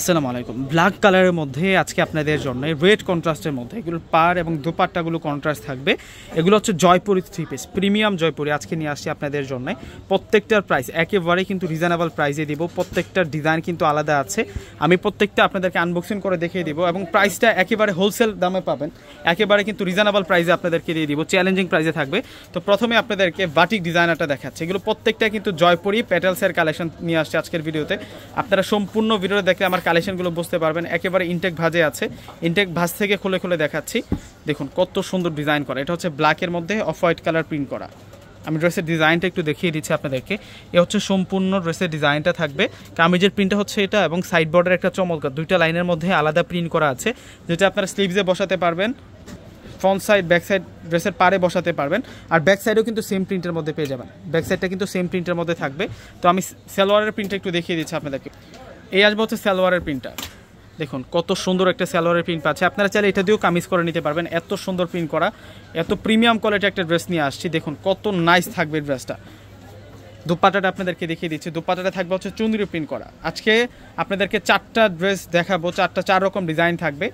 আসসালামু আলাইকুম ব্ল্যাক কালারের মধ্যে আজকে আপনাদের জন্য রেড কন্ট্রাস্টের মধ্যে এগুলো পার এবং দুপাট্টাগুলো কন্ট্রাস্ট থাকবে এগুলো হচ্ছে Jaipuri three piece premium Jaipuri আজকে নিয়ে আসছি আপনাদের জন্য প্রত্যেকটার প্রাইস একেবারে কিন্তু রিজনেবল প্রাইসে দিব প্রত্যেকটার ডিজাইন কিন্তু আলাদা আছে আমি প্রত্যেকটা আপনাদেরকে আনবক্সিং করে দেখিয়ে দিব এবং প্রাইসটা একেবারে হোলসেল দামে পাবেন একেবারে কিন্তু রিজনেবল প্রাইসে আপনাদেরকে দিয়ে দিব চ্যালেঞ্জিং প্রাইসে থাকবে তো প্রথমে আপনাদেরকে বাটিক ডিজাইনারটা দেখাচ্ছে এগুলো প্রত্যেকটা কিন্তু জয়পুরি প্যাটেলসের কালেকশন নিয়ে আসছে আজকের ভিডিওতে আপনারা সম্পূর্ণ ভিডিওটা দেখে আমার কালেকশনগুলো বুঝতে পারবেন একেবারে ইনটেক ভাজে আছে ইনটেক ভাজ থেকে খুলে খুলে দেখাচ্ছি দেখুন কত সুন্দর ডিজাইন করা এটা হচ্ছে ব্ল্যাকের মধ্যে অফ হোয়াইট কালার প্রিন্ট করা আমি ড্রেসের ডিজাইনটা একটু দেখিয়ে দিচ্ছি আপনাদেরকে এ হচ্ছে সম্পূর্ণ ড্রেসের ডিজাইনটা থাকবে কামিজের প্রিন্টটা হচ্ছে এটা এবং সাইড বর্ডার একটা চমৎকার দুইটা লাইনের মধ্যে আলাদা প্রিন্ট করা আছে যেটা আপনারা স্লিভসে বসাতে পারবেন ফ্রন্ট সাইড ব্যাক সাইড ড্রেসের পারে বসাতে পারবেন আর ব্যাক সাইডেও কিন্তু সেম প্রিন্টের মধ্যে পেয়ে যাবেন ব্যাক সাইডটা কিন্তু সেম প্রিন্টের মধ্যে থাকবে তো আমি সেলোয়ারের প্রিন্টটা একটু দেখিয়ে দিচ্ছি আপনাদেরকে এই আসবে হচ্ছে সালোয়ারের প্রিন্টটা দেখুন কত সুন্দর একটা সালোয়ারের প্রিন্ট পাচ্ছে আপনারা চাইলে এটা দিয়েও কামিজ করে নিতে পারবেন এত সুন্দর প্রিন্ট করা এত প্রিমিয়াম কোয়ালিটি একটা ড্রেস নিয়ে আসছি দেখুন কত নাইস থাকবে ড্রেসটা দুপাটাটা আপনাদেরকে দেখিয়ে দিচ্ছি দুপাটাটা থাকবে হচ্ছে চুন্দ্রি প্রিন্ট করা আজকে আপনাদেরকে চারটা ড্রেস দেখাবো চারটা চার রকম ডিজাইন থাকবে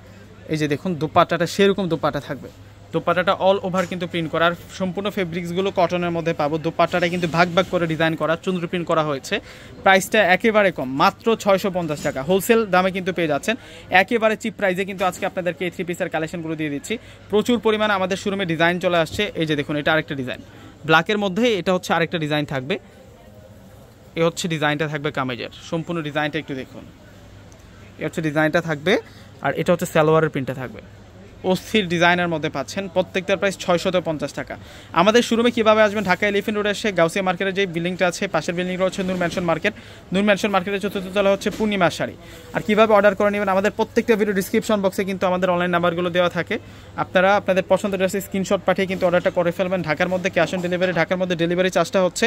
এই যে দেখুন দুপাটাটা সেরকম দুপাটা থাকবে দোপাটাটা অল ওভার কিন্তু প্রিন্ট করা আর সম্পূর্ণ ফেব্রিক্সগুলো কটনের মধ্যে পাবো দোপাটাটা কিন্তু ভাগ ভাগ করে ডিজাইন করা চন্দ্র প্রিন্ট করা হয়েছে প্রাইসটা একেবারে কম মাত্র ছয়শো পঞ্চাশ টাকা হোলসেল দামে কিন্তু পেয়ে যাচ্ছেন একেবারে চিপ প্রাইসে কিন্তু আজকে আপনাদেরকে এই থ্রি পিসের কালেকশনগুলো দিয়ে দিচ্ছি প্রচুর পরিমাণে আমাদের শোরুমে ডিজাইন চলে আসছে এই যে দেখুন এটা আরেকটা ডিজাইন ব্ল্যাকের মধ্যে এটা হচ্ছে আরেকটা ডিজাইন থাকবে এ হচ্ছে ডিজাইনটা থাকবে কামেজের সম্পূর্ণ ডিজাইনটা একটু দেখুন এ হচ্ছে ডিজাইনটা থাকবে আর এটা হচ্ছে সালোয়ারের প্রিন্টটা থাকবে অস্থির ডিজাইনের মধ্যে পাচ্ছেন প্রত্যেকটার প্রাইস ছয়শত পঞ্চাশ টাকা আমাদের শোরুমে কীভাবে আসবেন ঢাকা এলিফেন্ট রোডে এসে গাউসিয়া মার্কেটের যে বিল্ডিংটা আছে পাশের বিল্ডিংটা হচ্ছে Noor mansion market Noor mansion মার্কেটের চতুর্থ তলা হচ্ছে পূর্ণিমা শাড়ি আর কীভাবে অর্ডার করে নেবেন আমাদের প্রত্যেকটা ভিডিও ডিসক্রিপশন বক্সে কিন্তু আমাদের অনলাইন নাম্বারগুলো দেওয়া থাকে আপনারা আপনাদের পছন্দ ড্রেসে স্ক্রিনশট পাঠিয়ে কিন্তু অর্ডারটা করে ফেলবেন ঢাকার মধ্যে ক্যাশ অন ডেলিভারি ঢাকার মধ্যে ডেলিভারি চার্জটা হচ্ছে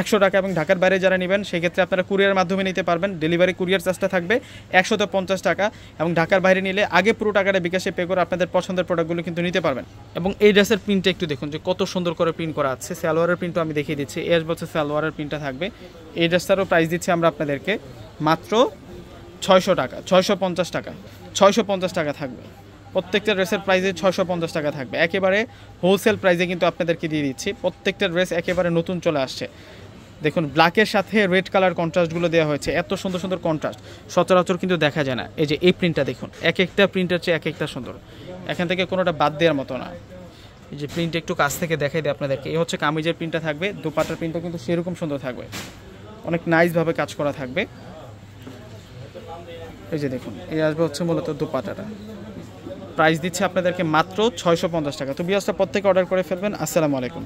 একশো টাকা এবং ঢাকার বাইরে যারা নেবেন সেক্ষেত্রে আপনারা কুরিয়ার মাধ্যমে নিতে পারবেন ডেলিভারি কুরিয়ার চার্জটা থাকবে একশত পঞ্চাশ টাকা এবং ঢাকার বাইরে নিলে আগে পুরো টাকাটা বিকাশে পে করে আপনাদের আপনাদের পছন্দের প্রোডাক্টগুলো কিন্তু নিতে পারবেন এবং এই ড্রেসের প্রিন্টটা একটু দেখুন যে কত সুন্দর করে প্রিন্ট করা আছে সালোয়ারের প্রিন্টও আমি দেখিয়ে দিচ্ছি এস বছর সালোয়ারের প্রিন্টটা থাকবে এই ড্রেসটারও প্রাইস দিচ্ছি আমরা আপনাদেরকে মাত্র ছয়শো টাকা ছয়শো পঞ্চাশ টাকা ছয়শো পঞ্চাশ টাকা থাকবে প্রত্যেকটা ড্রেসের প্রাইসে ছয়শো পঞ্চাশ টাকা থাকবে একেবারে হোলসেল প্রাইসে কিন্তু আপনাদেরকে দিয়ে দিচ্ছি প্রত্যেকটা ড্রেস একেবারে নতুন চলে আসছে দেখুন ব্ল্যাকের সাথে রেড কালার কন্ট্রাস্টগুলো দেওয়া হয়েছে এত সুন্দর সুন্দর কন্ট্রাস্ট সচরাচর কিন্তু দেখা যায় না এই যে এই প্রিন্টটা দেখুন এক একটা প্রিন্টের চেয়ে এক একটা সুন্দর এখান থেকে কোনোটা বাদ দেওয়ার মতো না এই যে প্রিন্ট একটু কাছ থেকে দেখাই দেয় আপনাদেরকে এই হচ্ছে কামিজের প্রিন্টটা থাকবে দুপাটার প্রিন্টটা কিন্তু সেরকম সুন্দর থাকবে অনেক নাইসভাবে কাজ করা থাকবে এই যে দেখুন এই আসবে হচ্ছে মূলত দুপাটাটা প্রাইস দিচ্ছে আপনাদেরকে মাত্র ছয়শো টাকা তো বিয়াসটা প্রত্যেকে অর্ডার করে ফেলবেন আসসালামু আলাইকুম